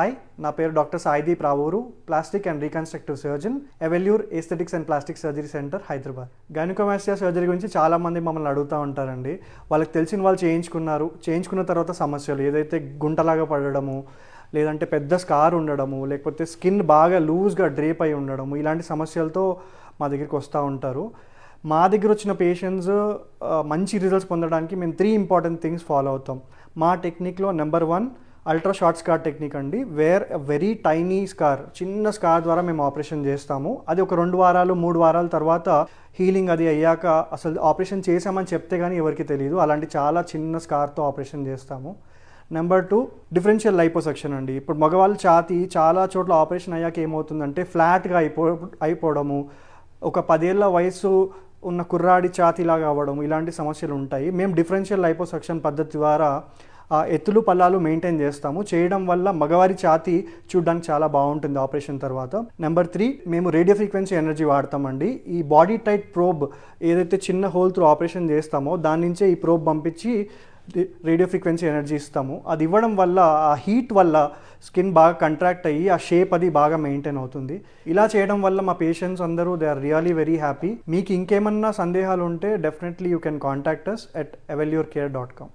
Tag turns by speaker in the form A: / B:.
A: hi నా పేరు doctor Saideep Ravuru plastic and reconstructive surgeon Evelure aesthetics and plastic surgery centre Hyderabad gynaecomastia surgery గురించి చాలామంది మమ్మల్ని అడుగుతూ ఉంటారండి వాళ్ళకి తెలిసిన వాళ్ళు చేయించుకున్నారు చేయించుకున్న తర్వాత సమస్యలు ఏదైతే గుంటలాగా పడడము లేదంటే పెద్ద స్కార్ ఉండడము లేకపోతే స్కిన్ బాగా లూజ్గా డ్రేప్ అయి ఉండడము ఇలాంటి సమస్యలతో మా దగ్గరికి వస్తూ ఉంటారు మా దగ్గర వచ్చిన పేషెంట్స్ మంచి రిజల్ట్స్ పొందడానికి మేము త్రీ ఇంపార్టెంట్ థింగ్స్ ఫాలో అవుతాం మా టెక్నిక్లో number one ultra short scar technique అండి వేర్ వెరీ టైనీ స్కార్ చిన్న స్కార్ ద్వారా మేము ఆపరేషన్ చేస్తాము అది ఒక రెండు వారాలు మూడు వారాల తర్వాత హీలింగ్ అది అయ్యాక అసలు ఆపరేషన్ చేసామని చెప్తే కానీ ఎవరికి తెలియదు అలాంటి చాలా చిన్న స్కార్తో ఆపరేషన్ చేస్తాము నెంబర్ టూ డిఫరెన్షియల్ లైపోసెక్షన్ అండి ఇప్పుడు మగవాళ్ళు ఛాతి చాలా చోట్ల ఆపరేషన్ అయ్యాక ఏమవుతుందంటే ఫ్లాట్గా అయిపో అయిపోవడము ఒక పదేళ్ల వయసు ఉన్న కుర్రాడి ఛాతీలాగా అవ్వడం ఇలాంటి సమస్యలు ఉంటాయి మేము డిఫరెన్షియల్ లైపోసెక్షన్ పద్ధతి ద్వారా ఎత్తులు పల్లాలు మెయింటైన్ చేస్తాము చేయడం వల్ల మగవారి ఛాతి చూడడానికి చాలా బాగుంటుంది ఆపరేషన్ తర్వాత నెంబర్ త్రీ మేము రేడియో ఫ్రీక్వెన్సీ ఎనర్జీ వాడతామండి ఈ బాడీ టైట్ ప్రోబ్ ఏదైతే చిన్న హోల్ త్రూ ఆపరేషన్ చేస్తామో దాని నుంచే ఈ ప్రోబ్ పంపించి రేడియో ఫ్రీక్వెన్సీ ఎనర్జీ ఇస్తాము అది ఇవ్వడం వల్ల ఆ హీట్ వల్ల స్కిన్ బాగా కంట్రాక్ట్ అయ్యి ఆ షేప్ అది బాగా మెయింటైన్ అవుతుంది ఇలా చేయడం వల్ల మా పేషెంట్స్ అందరూ they are really very happy మీకు ఇంకేమన్నా సందేహాలు ఉంటే definitely you can contact us at Evelure care dot
B: com